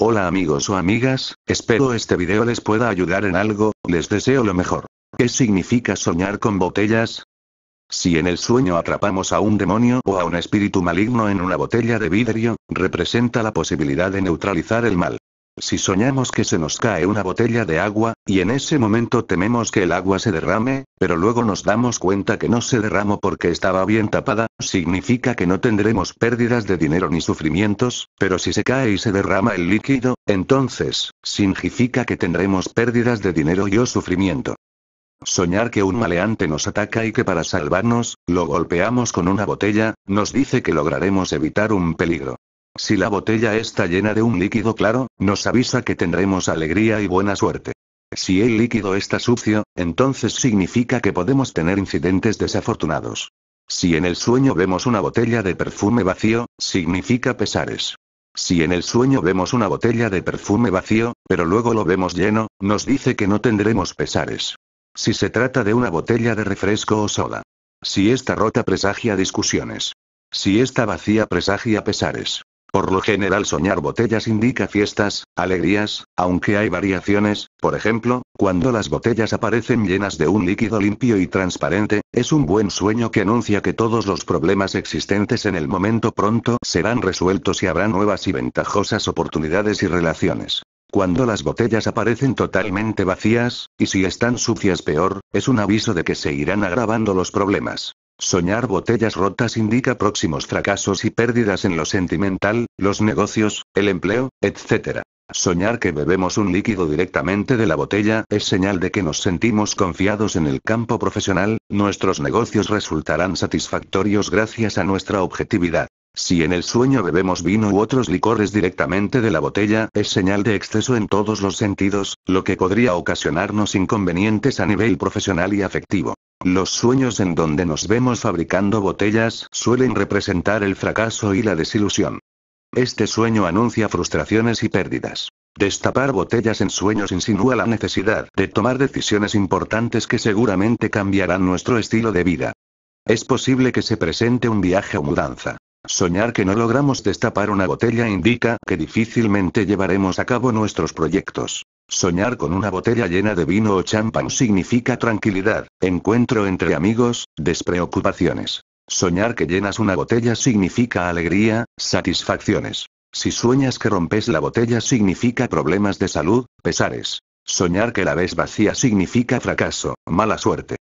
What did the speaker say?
Hola amigos o amigas, espero este video les pueda ayudar en algo, les deseo lo mejor. ¿Qué significa soñar con botellas? Si en el sueño atrapamos a un demonio o a un espíritu maligno en una botella de vidrio, representa la posibilidad de neutralizar el mal. Si soñamos que se nos cae una botella de agua, y en ese momento tememos que el agua se derrame, pero luego nos damos cuenta que no se derramó porque estaba bien tapada, significa que no tendremos pérdidas de dinero ni sufrimientos, pero si se cae y se derrama el líquido, entonces, significa que tendremos pérdidas de dinero y o sufrimiento. Soñar que un maleante nos ataca y que para salvarnos, lo golpeamos con una botella, nos dice que lograremos evitar un peligro. Si la botella está llena de un líquido claro, nos avisa que tendremos alegría y buena suerte. Si el líquido está sucio, entonces significa que podemos tener incidentes desafortunados. Si en el sueño vemos una botella de perfume vacío, significa pesares. Si en el sueño vemos una botella de perfume vacío, pero luego lo vemos lleno, nos dice que no tendremos pesares. Si se trata de una botella de refresco o soda. Si está rota presagia discusiones. Si está vacía presagia pesares. Por lo general soñar botellas indica fiestas, alegrías, aunque hay variaciones, por ejemplo, cuando las botellas aparecen llenas de un líquido limpio y transparente, es un buen sueño que anuncia que todos los problemas existentes en el momento pronto serán resueltos y habrá nuevas y ventajosas oportunidades y relaciones. Cuando las botellas aparecen totalmente vacías, y si están sucias peor, es un aviso de que se irán agravando los problemas. Soñar botellas rotas indica próximos fracasos y pérdidas en lo sentimental, los negocios, el empleo, etc. Soñar que bebemos un líquido directamente de la botella es señal de que nos sentimos confiados en el campo profesional, nuestros negocios resultarán satisfactorios gracias a nuestra objetividad. Si en el sueño bebemos vino u otros licores directamente de la botella, es señal de exceso en todos los sentidos, lo que podría ocasionarnos inconvenientes a nivel profesional y afectivo. Los sueños en donde nos vemos fabricando botellas suelen representar el fracaso y la desilusión. Este sueño anuncia frustraciones y pérdidas. Destapar botellas en sueños insinúa la necesidad de tomar decisiones importantes que seguramente cambiarán nuestro estilo de vida. Es posible que se presente un viaje o mudanza. Soñar que no logramos destapar una botella indica que difícilmente llevaremos a cabo nuestros proyectos. Soñar con una botella llena de vino o champán significa tranquilidad, encuentro entre amigos, despreocupaciones. Soñar que llenas una botella significa alegría, satisfacciones. Si sueñas que rompes la botella significa problemas de salud, pesares. Soñar que la ves vacía significa fracaso, mala suerte.